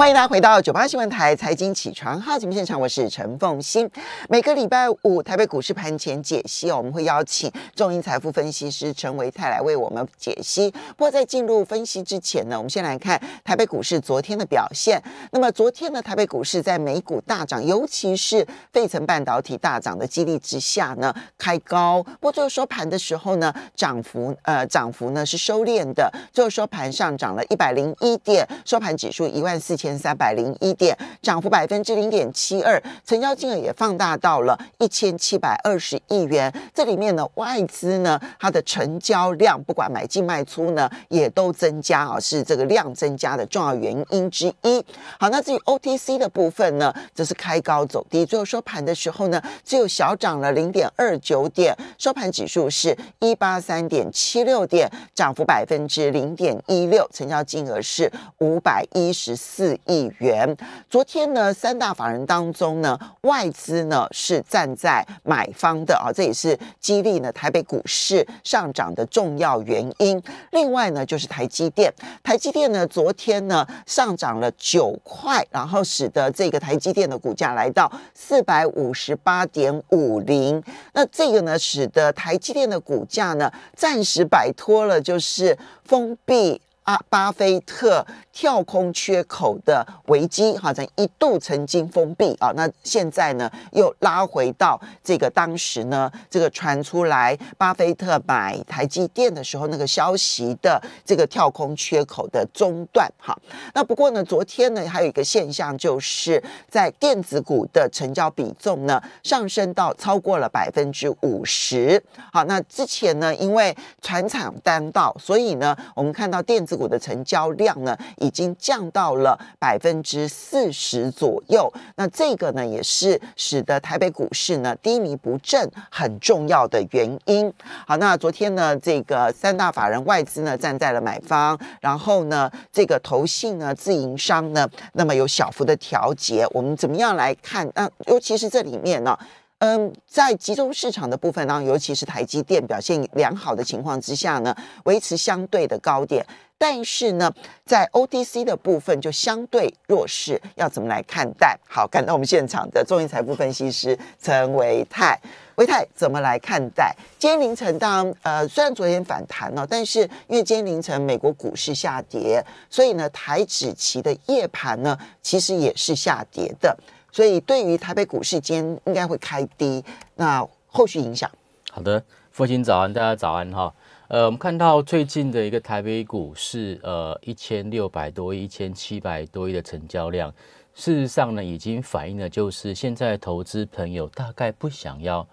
欢迎大家回到九八新闻台财经起床号节目现场，我是陈凤欣。每个礼拜五台北股市盘前解析哦，我们会邀请中银财富分析师陈维泰来为我们解析。不过在进入分析之前呢，我们先来看台北股市昨天的表现。那么昨天呢，台北股市在美股大涨，尤其是费城半导体大涨的激励之下呢，开高，不过最后收盘的时候呢，涨幅呃涨幅呢是收敛的，最后收盘上涨了一百零一点，收盘指数一万四千。三百零一点，涨幅百分之零点七二，成交金额也放大到了一千七百二十亿元。这里面呢，外资呢它的成交量不管买进卖出呢，也都增加啊，是这个量增加的重要原因之一。好，那至于 OTC 的部分呢，则是开高走低，最后收盘的时候呢，只有小涨了零点二九点，收盘指数是一八三点七六点，涨幅百分之零点一六，成交金额是五百一十四。亿元。昨天呢，三大法人当中呢，外资呢是站在买方的啊，这也是激励呢台北股市上涨的重要原因。另外呢，就是台积电，台积电呢昨天呢上涨了九块，然后使得这个台积电的股价来到四百五十八点五零。那这个呢，使得台积电的股价呢暂时摆脱了就是封闭。巴巴菲特跳空缺口的危机，哈，曾一度曾经封闭啊，那现在呢，又拉回到这个当时呢，这个传出来巴菲特买台积电的时候那个消息的这个跳空缺口的中断，哈，那不过呢，昨天呢，还有一个现象，就是在电子股的成交比重呢，上升到超过了百分之五十，好，那之前呢，因为船厂单到，所以呢，我们看到电子。股的成交量呢，已经降到了百分之四十左右。那这个呢，也是使得台北股市呢低迷不振很重要的原因。好，那昨天呢，这个三大法人外资呢站在了买方，然后呢，这个投信呢、自营商呢，那么有小幅的调节。我们怎么样来看？那尤其是这里面呢？嗯，在集中市场的部分呢，尤其是台积电表现良好的情况之下呢，维持相对的高点。但是呢，在 OTC 的部分就相对弱势，要怎么来看待？好，赶到我们现场的中银财富分析师陈维泰，维泰怎么来看待？今天凌晨，当然呃，虽然昨天反弹了，但是因为今天凌晨美国股市下跌，所以呢，台指期的夜盘呢，其实也是下跌的。所以，对于台北股市间应该会开低，那后续影响。好的，父亲早安，大家早安哈。呃，我们看到最近的一个台北股市，呃一千六百多亿、一千七百多亿的成交量，事实上呢，已经反映的就是现在投资朋友大概不想要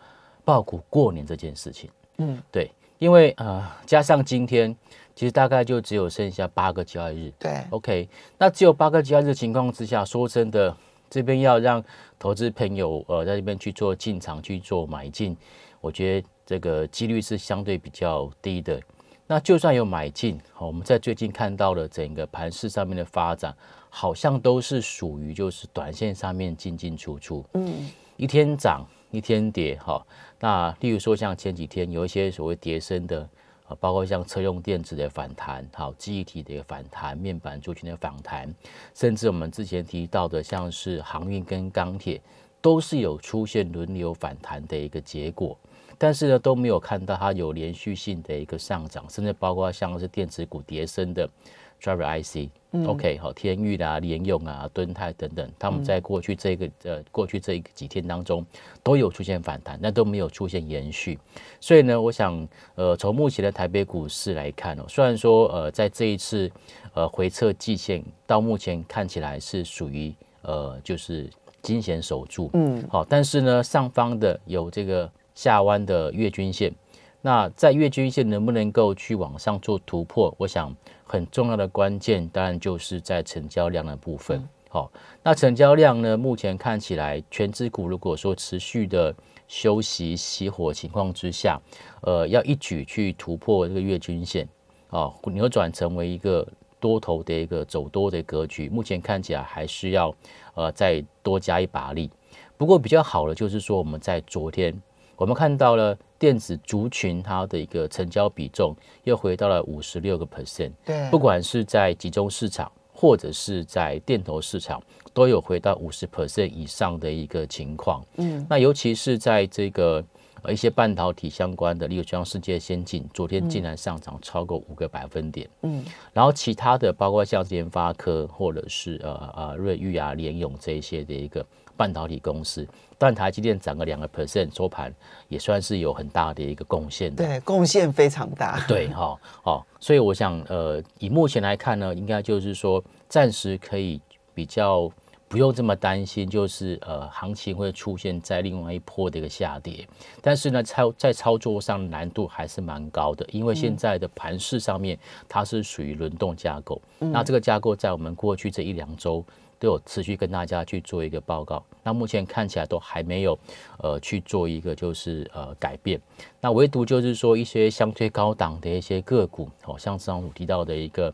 爆股过年这件事情。嗯，对，因为呃加上今天其实大概就只有剩下八个交易日。对，OK，那只有八个交易日情况之下，说真的。这边要让投资朋友呃，在这边去做进场去做买进，我觉得这个几率是相对比较低的。那就算有买进，好，我们在最近看到了整个盘市上面的发展，好像都是属于就是短线上面进进出出，嗯，一天涨一天跌，哈。那例如说像前几天有一些所谓叠升的。啊，包括像车用电子的反弹，好，记忆体的一个反弹，面板族群的反弹，甚至我们之前提到的，像是航运跟钢铁，都是有出现轮流反弹的一个结果。但是呢，都没有看到它有连续性的一个上涨，甚至包括像是电子股跌升的 Driver IC。OK，好，天宇啊、联咏啊、敦泰等等，他们在过去这个呃过去这几天当中都有出现反弹，但都没有出现延续。所以呢，我想呃从目前的台北股市来看哦，虽然说呃在这一次呃回撤季线到目前看起来是属于呃就是惊险守住，嗯，好，但是呢上方的有这个下弯的月均线。那在月均线能不能够去往上做突破？我想很重要的关键，当然就是在成交量的部分。好，那成交量呢？目前看起来，全指股如果说持续的休息熄火情况之下，呃，要一举去突破这个月均线啊，扭转成为一个多头的一个走多的格局。目前看起来还是要呃再多加一把力。不过比较好的就是说，我们在昨天我们看到了。电子族群它的一个成交比重又回到了五十六个 percent，对，不管是在集中市场或者是在电投市场，都有回到五十 percent 以上的一个情况。嗯，那尤其是在这个。而一些半导体相关的，例如像世界先进，昨天竟然上涨超过五个百分点，嗯，然后其他的包括像联发科或者是呃呃瑞昱啊联咏这一些的一个半导体公司，但台积电涨了两个 percent 收盘，也算是有很大的一个贡献的，对，贡献非常大，对哈，哦，所以我想，呃，以目前来看呢，应该就是说暂时可以比较。不用这么担心，就是呃，行情会出现在另外一波的一个下跌，但是呢，操在操作上难度还是蛮高的，因为现在的盘势上面它是属于轮动架构，那这个架构在我们过去这一两周都有持续跟大家去做一个报告，那目前看起来都还没有呃去做一个就是呃改变，那唯独就是说一些相对高档的一些个股，好像上午提到的一个。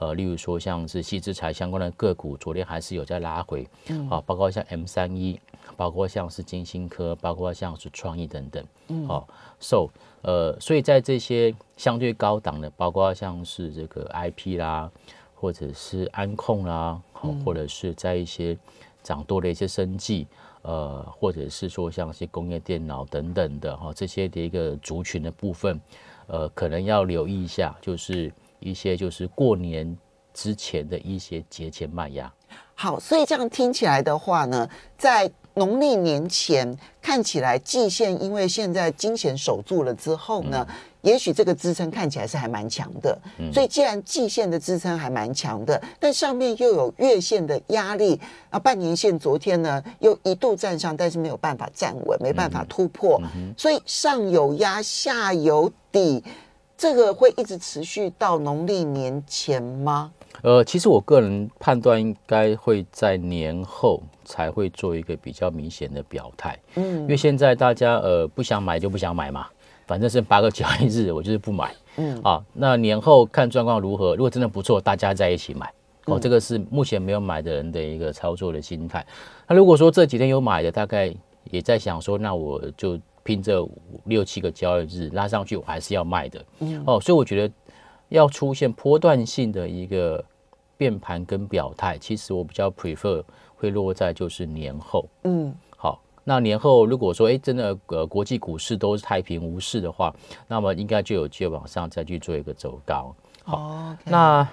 呃，例如说，像是细资材相关的个股，昨天还是有在拉回，嗯，好，包括像 M 三一，包括像是金星科，包括像是创意等等，嗯，好，so，呃，所以在这些相对高档的，包括像是这个 IP 啦，或者是安控啦，好，或者是在一些涨多的一些生计。呃，或者是说像是工业电脑等等的，哈，这些的一个族群的部分，呃，可能要留意一下，就是。一些就是过年之前的一些节前卖压。好，所以这样听起来的话呢，在农历年前看起来，季线因为现在金钱守住了之后呢，也许这个支撑看起来是还蛮强的。所以既然季线的支撑还蛮强的，但上面又有月线的压力啊，半年线昨天呢又一度站上，但是没有办法站稳，没办法突破，所以上有压，下有底。这个会一直持续到农历年前吗？呃，其实我个人判断应该会在年后才会做一个比较明显的表态。嗯，因为现在大家呃不想买就不想买嘛，反正是八个交易日我就是不买。嗯啊，那年后看状况如何，如果真的不错，大家在一起买。哦，这个是目前没有买的人的一个操作的心态。那如果说这几天有买的，大概也在想说，那我就。这五六七个交易日拉上去，我还是要卖的。嗯，哦，所以我觉得要出现波段性的一个变盘跟表态，其实我比较 prefer 会落在就是年后。嗯，好，那年后如果说哎真的呃国际股市都是太平无事的话，那么应该就有接往上再去做一个走高。好，那。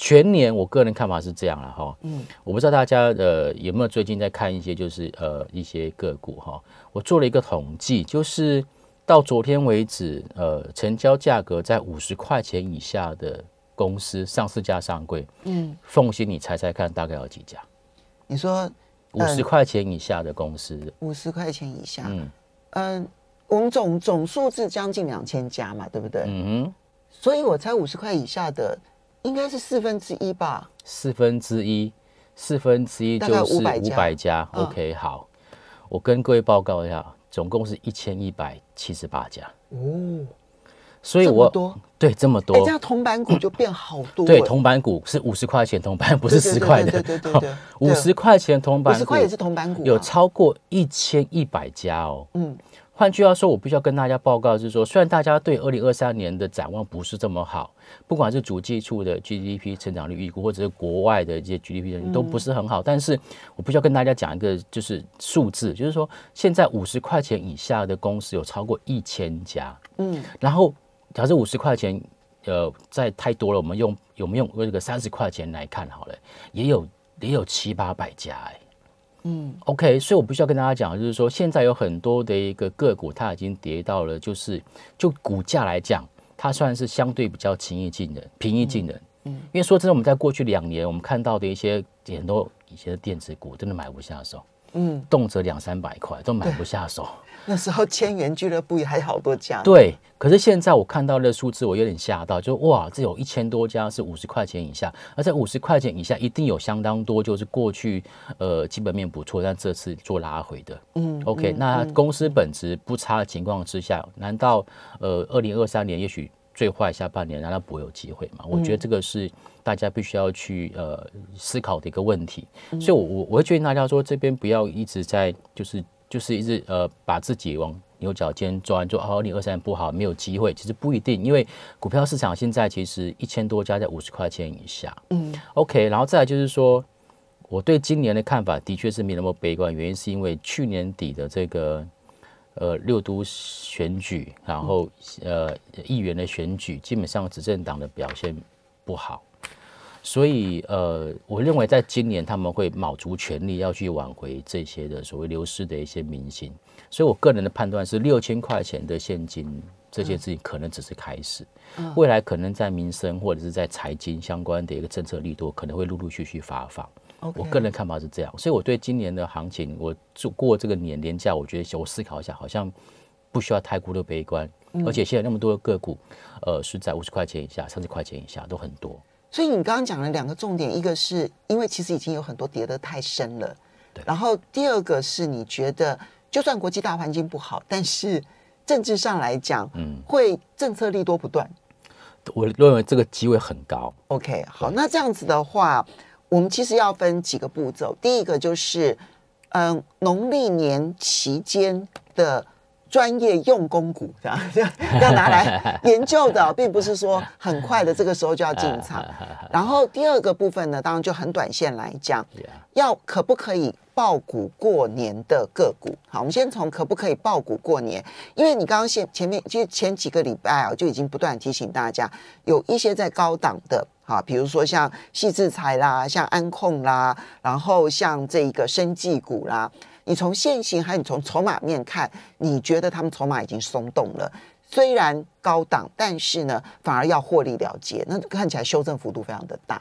全年我个人看法是这样了哈，嗯，我不知道大家呃有没有最近在看一些就是呃一些个股哈，我做了一个统计，就是到昨天为止，呃，成交价格在五十块钱以下的公司上市家上柜，嗯，奉心你猜猜看大概有几家？你说五十块钱以下的公司，五十块钱以下，嗯嗯，们总总数字将近两千家嘛，对不对？嗯，所以我猜五十块以下的。应该是四分之一吧。四分之一，四分之一就是五百家。OK，好，我跟各位报告一下，总共是一千一百七十八家。哦，所以我多对这么多，这样铜板股就变好多。对，铜板股是五十块钱铜板，不是十块的。对对对，五十块钱铜板，五十块也是铜板股，有超过一千一百家哦。嗯。换句话说，我必须要跟大家报告，就是说，虽然大家对二零二三年的展望不是这么好，不管是主计处的 GDP 成长率预估，或者是国外的一些 GDP 率都不是很好，但是我必须要跟大家讲一个就是数字，就是说，现在五十块钱以下的公司有超过一千家，嗯，然后假设五十块钱，呃，在太多了，我们用有没有用这个三十块钱来看好了，也有也有七八百家哎。嗯，OK，所以我不需要跟大家讲，就是说现在有很多的一个个股，它已经跌到了，就是就股价来讲，它算是相对比较亲易近人，平易近人。嗯，因为说真的，我们在过去两年，我们看到的一些很多以前的电子股，真的买不下手。嗯，动辄两三百块都买不下手。那时候千元俱乐部也还好多家。对，可是现在我看到的数字，我有点吓到，就哇，这有一千多家是五十块钱以下，而在五十块钱以下，一定有相当多就是过去呃基本面不错，但这次做拉回的。嗯，OK，那公司本质不差的情况之下，难道呃二零二三年也许？最坏下半年，难道不会有机会吗？我觉得这个是大家必须要去呃思考的一个问题。所以，我我我会建议大家说，这边不要一直在就是就是一直呃把自己往牛角尖钻，就二你二三不好没有机会，其实不一定，因为股票市场现在其实一千多家在五十块钱以下。嗯，OK，然后再来就是说，我对今年的看法的确是没那么悲观，原因是因为去年底的这个。呃，六都选举，然后呃，议员的选举，基本上执政党的表现不好，所以呃，我认为在今年他们会卯足全力要去挽回这些的所谓流失的一些民心，所以我个人的判断是六千块钱的现金，这件事情可能只是开始，未来可能在民生或者是在财经相关的一个政策力度，可能会陆陆续续发放。我个人看法是这样，所以我对今年的行情，我过这个年年假，我觉得我思考一下，好像不需要太过的悲观，而且现在那么多的个股，呃，是在五十块钱以下、三十块钱以下都很多。所以你刚刚讲了两个重点，一个是因为其实已经有很多跌得太深了，对。然后第二个是你觉得，就算国际大环境不好，但是政治上来讲，嗯，会政策利多不断。我认为这个机会很高。OK，好，那这样子的话。我们其实要分几个步骤，第一个就是，嗯，农历年期间的。专业用功股，这样要拿来 研究的，并不是说很快的这个时候就要进场。然后第二个部分呢，当然就很短线来讲，要可不可以爆股过年的个股？好，我们先从可不可以爆股过年，因为你刚刚前前面实前几个礼拜啊，就已经不断提醒大家，有一些在高档的啊，比如说像细制材啦，像安控啦，然后像这一个生技股啦。你从现行还有你从筹码面看，你觉得他们筹码已经松动了。虽然高档，但是呢，反而要获利了结，那看起来修正幅度非常的大。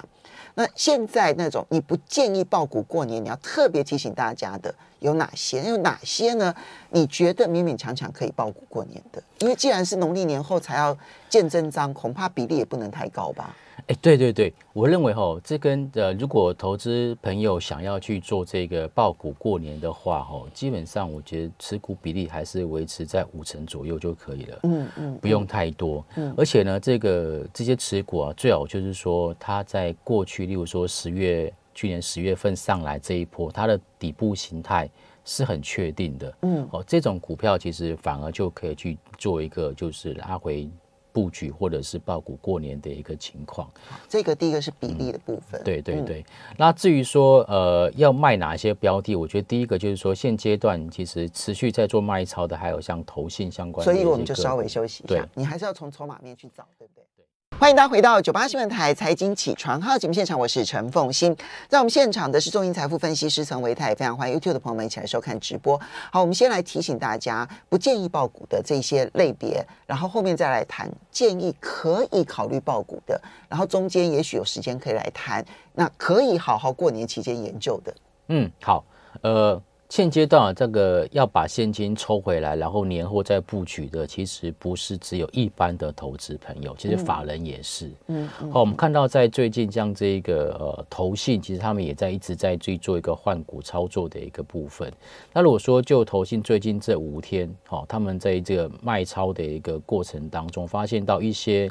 那现在那种你不建议爆股过年，你要特别提醒大家的。有哪些？有哪些呢？你觉得勉勉强强可以报股过年的？因为既然是农历年后才要见真章，恐怕比例也不能太高吧？哎，对对对，我认为哦，这跟呃，如果投资朋友想要去做这个报股过年的话哈，基本上我觉得持股比例还是维持在五成左右就可以了。嗯嗯，不用太多。嗯，而且呢，这个这些持股啊，最好就是说它在过去，例如说十月。去年十月份上来这一波，它的底部形态是很确定的。嗯，哦，这种股票其实反而就可以去做一个就是拉回布局，或者是爆股过年的一个情况。这个第一个是比例的部分。对对对。那至于说呃要卖哪些标的，我觉得第一个就是说现阶段其实持续在做卖超的，还有像投信相关。所以我们就稍微休息一下。你还是要从筹码面去找，对不对？欢迎大家回到九八新闻台财经起床号节目现场，我是陈凤欣。在我们现场的是中银财富分析师陈维泰，非常欢迎 YouTube 的朋友们一起来收看直播。好，我们先来提醒大家，不建议爆股的这些类别，然后后面再来谈建议可以考虑爆股的，然后中间也许有时间可以来谈，那可以好好过年期间研究的。嗯，好，呃。现阶段啊，这个要把现金抽回来，然后年后再布局的，其实不是只有一般的投资朋友，其实法人也是。嗯，好，我们看到在最近像这个呃投信，其实他们也在一直在追做一个换股操作的一个部分。那如果说就投信最近这五天，好，他们在这个卖超的一个过程当中，发现到一些。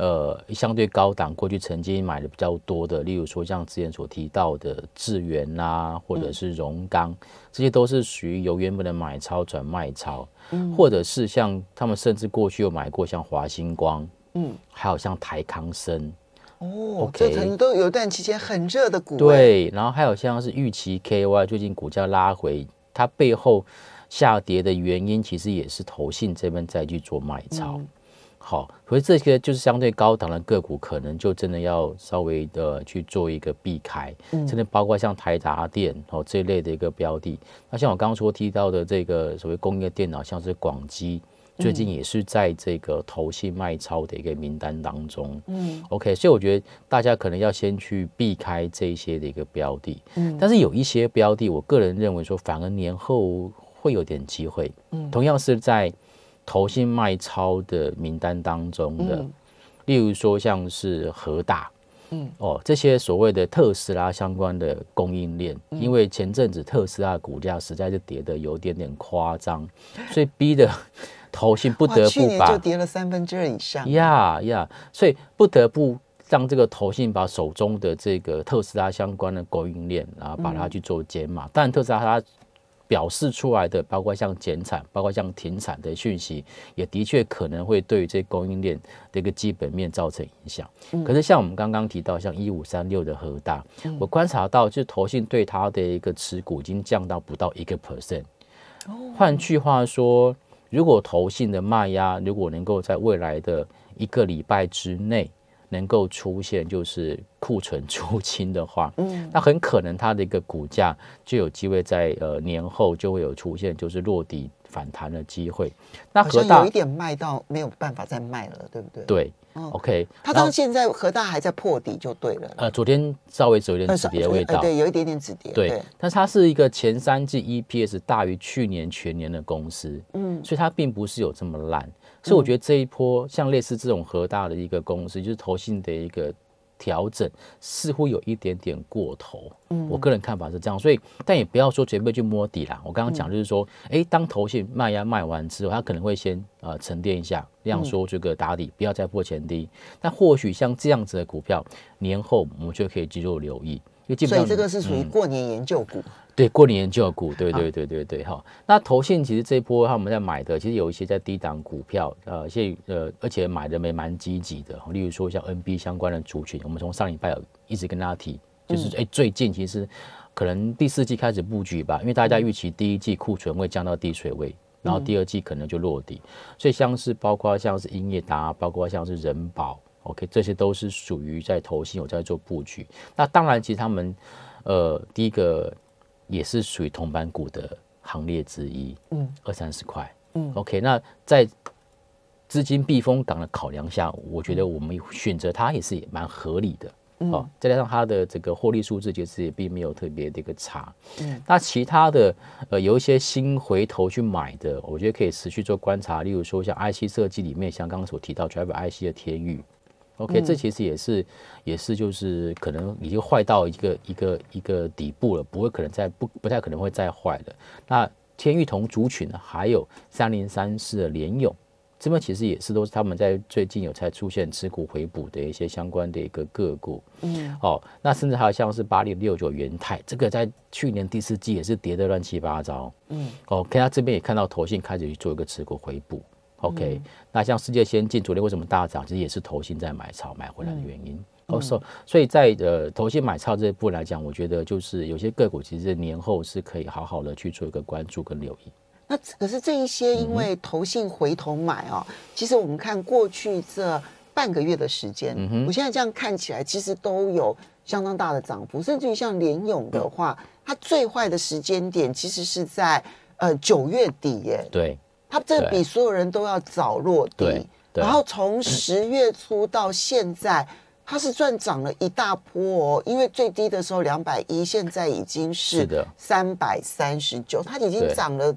呃，相对高档，过去曾经买的比较多的，例如说像之前所提到的智元呐，或者是荣钢，这些都是属于由原本的买超转卖超，嗯，或者是像他们甚至过去有买过像华星光，嗯，还有像台康生，哦，这可能都有一段期间很热的股，对，然后还有像是预期 K O Y，最近股价拉回，它背后下跌的原因其实也是投信这边再去做卖超。好，所以这些就是相对高档的个股，可能就真的要稍微的去做一个避开，真的包括像台达电哦这类的一个标的。那像我刚刚说提到的这个所谓工业电脑，像是广基，最近也是在这个投信卖超的一个名单当中。嗯，OK，所以我觉得大家可能要先去避开这些的一个标的。嗯，但是有一些标的，我个人认为说反而年后会有点机会。嗯，同样是在。投信卖超的名单当中的，例如说像是核大，嗯哦这些所谓的特斯拉相关的供应链，因为前阵子特斯拉股价实在是跌的有点点夸张，所以逼的投信不得不把去年就跌了三分之二以上，呀呀，所以不得不让这个投信把手中的这个特斯拉相关的供应链后把它去做减码。当然特斯拉。它表示出来的，包括像减产、包括像停产的讯息，也的确可能会对这供应链的一个基本面造成影响。可是像我们刚刚提到，像一五三六的核大，我观察到就是投信对它的一个持股已经降到不到一个 percent。换句话说，如果投信的卖压如果能够在未来的一个礼拜之内，能够出现就是库存出清的话，嗯，那很可能它的一个股价就有机会在呃年后就会有出现就是落地反弹的机会。那核大有一点卖到没有办法再卖了，对不对？对，OK，它到现在核大还在破底就对了。呃，昨天稍微有一点止跌味道，对，有一点点止跌。对，但它是一个前三季 EPS 大于去年全年的公司，嗯，所以它并不是有这么烂。所以我觉得这一波像类似这种核大的一个公司，就是投信的一个调整，似乎有一点点过头。嗯，我个人看法是这样。所以，但也不要说准备去摸底啦。我刚刚讲就是说，哎，当投信卖压卖完之后，它可能会先呃沉淀一下，量样说这个打底，不要再破前低。那或许像这样子的股票，年后我们就可以继续留意。所以这个是属于过年研究股，对过年研究股，对对对对对哈。那头线其实这一波他们在买的，其实有一些在低档股票，呃，现呃，而且买的也蛮积极的。例如说像 NB 相关的族群，我们从上礼拜一直跟大家提，就是哎，最近其实可能第四季开始布局吧，因为大家预期第一季库存会降到低水位，然后第二季可能就落地，所以像是包括像是英业达，包括像是人保。OK，这些都是属于在投新，我在做布局。那当然，其实他们，呃，第一个也是属于同板股的行列之一。嗯，二三十块。嗯，OK，那在资金避风港的考量下，我觉得我们选择它也是蛮合理的。哦，再加上它的这个获利数字，其实也并没有特别一个差。嗯，那其他的，呃，有一些新回头去买的，我觉得可以持续做观察。例如说，像 IC 设计里面，像刚刚所提到 Drive IC 的天域，OK，这其实也是，也是就是可能已经坏到一个一个一个底部了，不会可能再不不太可能会再坏的。那天玉同族群还有三零三四的联勇。这边其实也是都是他们在最近有才出现持股回补的一些相关的一个个股。嗯，哦，那甚至还有像是八六六九元泰，这个在去年第四季也是跌得乱七八糟。嗯，OK，他这边也看到投信开始去做一个持股回补。OK，那像世界先进昨天为什么大涨，其实也是投信在买超买回来的原因。哦，所以所以在呃投信买超这部分来讲，我觉得就是有些个股其实年后是可以好好的去做一个关注跟留意。那可是这一些因为投信回头买哦，其实我们看过去这半个月的时间，我现在这样看起来，其实都有相当大的涨幅，甚至于像联勇的话，它最坏的时间点其实是在呃九月底耶。对。他这比所有人都要早落地，然后从十月初到现在，它是赚涨了一大波哦，因为最低的时候两百一，现在已经是三百三十九，它已经涨了，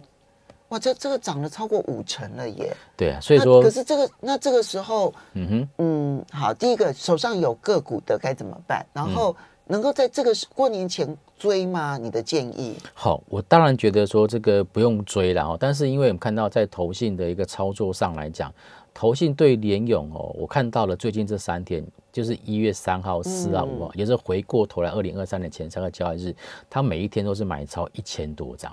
哇，这这个涨了超过五成了耶！对啊，所以说，可是这个那这个时候，嗯哼，嗯，好，第一个手上有个股的该怎么办？然后。能够在这个过年前追吗？你的建议？好，我当然觉得说这个不用追了哦。但是因为我们看到在投信的一个操作上来讲，投信对联勇哦，我看到了最近这三天，就是一月三号、四号、五号，也是回过头来二零二三年前三个交易日，它每一天都是买超一千多张。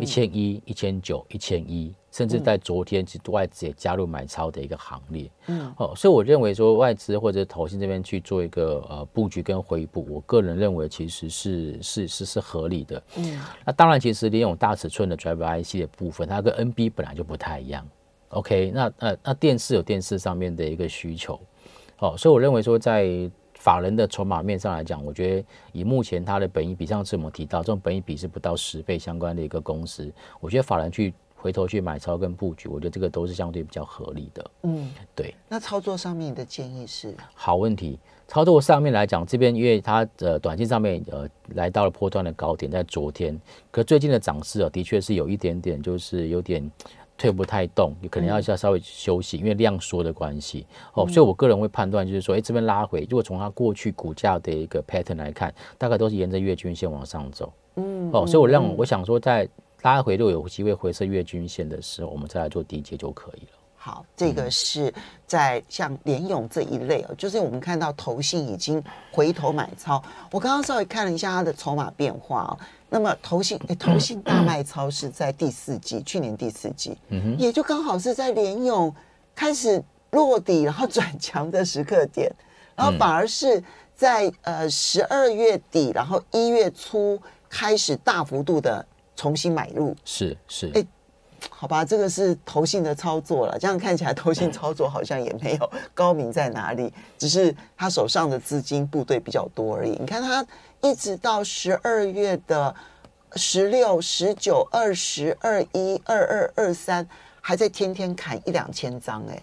一千一、一千九、一千一，甚至在昨天，其实外资也加入买超的一个行列。嗯，哦，所以我认为说，外资或者投信这边去做一个呃布局跟回补，我个人认为其实是是是是合理的。嗯，那当然，其实利用大尺寸的 Drive IC 的部分，它跟 NB 本来就不太一样。OK，那呃那电视有电视上面的一个需求。哦，所以我认为说在。法人的筹码面上来讲，我觉得以目前它的本益比，上次我们提到这种本益比是不到十倍相关的一个公司，我觉得法人去回头去买超跟布局，我觉得这个都是相对比较合理的。嗯，对。那操作上面的建议是？好问题。操作上面来讲，这边因为它的短信上面呃来到了破段的高点，在昨天，可最近的涨势啊，的确是有一点点，就是有点。退不太动，你可能要要稍微休息，因为量缩的关系。哦，所以我个人会判断就是说，哎，这边拉回，如果从它过去股价的一个 pattern 来看，大概都是沿着月均线往上走。嗯，哦，所以我让我想说，在拉回如果有机会回撤月均线的时候，我们再来做低阶就可以了。好，这个是在像联勇这一类哦，就是我们看到投信已经回头买超。我刚刚稍微看了一下它的筹码变化，那么投信投信大卖超是在第四季，去年第四季，嗯哼，也就刚好是在联勇开始落底然后转强的时刻点，然后反而是在呃十二月底，然后一月初开始大幅度的重新买入，是是，哎。好吧，这个是投信的操作了，这样看起来投信操作好像也没有高明在哪里，只是他手上的资金部队比较多而已。你看他一直到十二月的十六、十九、二十二、一二、二二、三，还在天天砍一两千张，哎，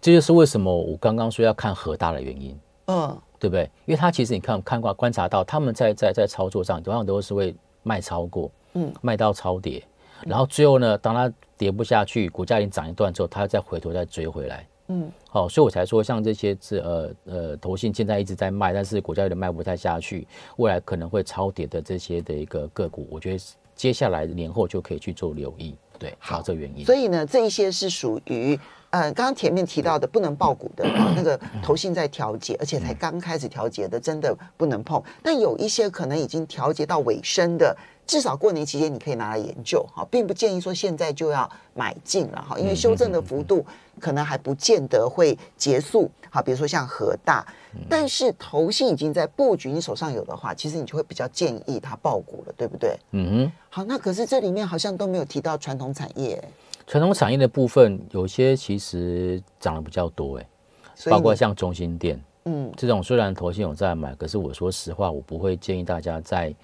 这就是为什么我刚刚说要看核大的原因，嗯，对不对？因为他其实你看，看过观察到他们在在在操作上，同样都是会卖超过，嗯，卖到超跌。然后最后呢，当它跌不下去，股价已经涨一段之后，它再回头再追回来。嗯，好，所以我才说，像这些是呃呃，投信现在一直在卖，但是股价有点卖不太下去，未来可能会超跌的这些的一个个股，我觉得接下来年后就可以去做留意。对，好，这个原因。所以呢，这一些是属于呃，刚刚前面提到的不能爆股的那个投信在调节，而且才刚开始调节的，真的不能碰。但有一些可能已经调节到尾声的。至少过年期间你可以拿来研究，好，并不建议说现在就要买进了，哈，因为修正的幅度可能还不见得会结束，好，比如说像和大，但是头信已经在布局，你手上有的话，其实你就会比较建议它爆股了，对不对？嗯哼，好，那可是这里面好像都没有提到传统产业，传统产业的部分有些其实涨的比较多，哎，包括像中心店。嗯，这种虽然头信有在买，可是我说实话，我不会建议大家在。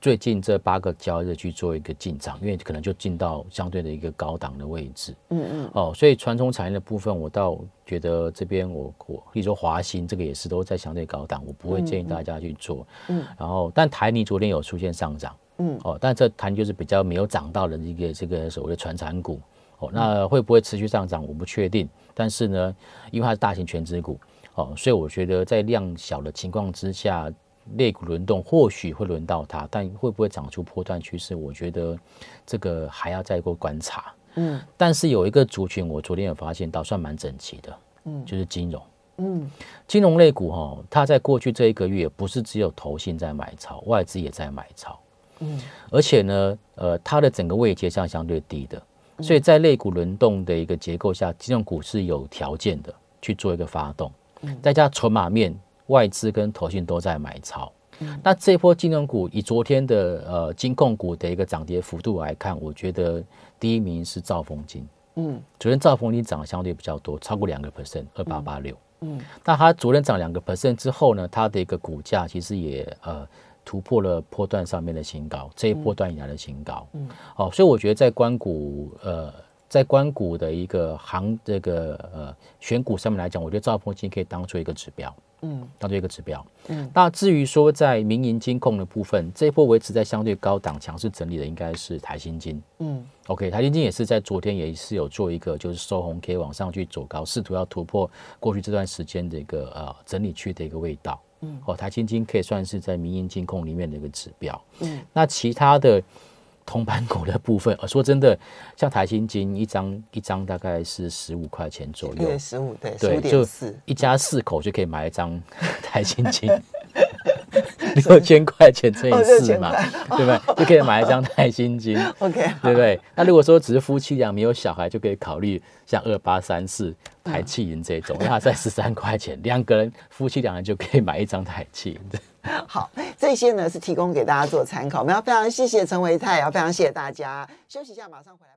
最近这八个交易日去做一个进场，因为可能就进到相对的一个高档的位置。嗯嗯。哦，所以传统产业的部分，我倒觉得这边我我，例如说华兴这个也是都在相对高档，我不会建议大家去做。嗯。然后，但台泥昨天有出现上涨。嗯。哦，但这台泥就是比较没有涨到的一个这个所谓的传产股。哦，那会不会持续上涨？我不确定。但是呢，因为它是大型全资股。哦，所以我觉得在量小的情况之下。肋骨轮动或许会轮到它，但会不会长出破断趋势？我觉得这个还要再过观察。嗯，但是有一个族群，我昨天有发现，倒算蛮整齐的。嗯，就是金融。嗯，金融肋骨哈，它在过去这一个月，不是只有投信在买超，外资也在买超。嗯，而且呢，呃，它的整个位阶上相对低的，所以在肋骨轮动的一个结构下，金融股是有条件的去做一个发动。嗯，再加筹码面。外资跟投信都在买超，那这波金融股以昨天的呃金控股的一个涨跌幅度来看，我觉得第一名是兆丰金，嗯，昨天兆丰金涨相对比较多，超过两个 percent，二八八六，嗯，那它昨天涨两个 percent 之后呢，它的一个股价其实也呃突破了波段上面的新高，这一波段以来的新高，嗯，好，所以我觉得在关股呃在关股的一个行这个呃选股上面来讲，我觉得兆丰金可以当做一个指标。嗯，当做一个指标。嗯，那至于说在民营金控的部分，这一波维持在相对高档强势整理的，应该是台新金。嗯，OK，台新金也是在昨天也是有做一个，就是收红，可以往上去走高，试图要突破过去这段时间的一个呃整理区的一个味道。嗯，哦，台新金可以算是在民营金控里面的一个指标。嗯，那其他的。通板股的部分，呃，说真的，像台新金一张一张大概是十五块钱左右，十五对，对，就一家四口就可以买一张 台新金。六千块钱乘以四嘛，对不对？就可以买一张太 心金。OK，对不对？那如果说只是夫妻俩没有小孩，就可以考虑像二八三四台气银这种，那在十三块钱，两个人夫妻两人就可以买一张台气银。好，这些呢是提供给大家做参考。我们要非常谢谢陈维泰，也要非常谢谢大家。休息一下，马上回来。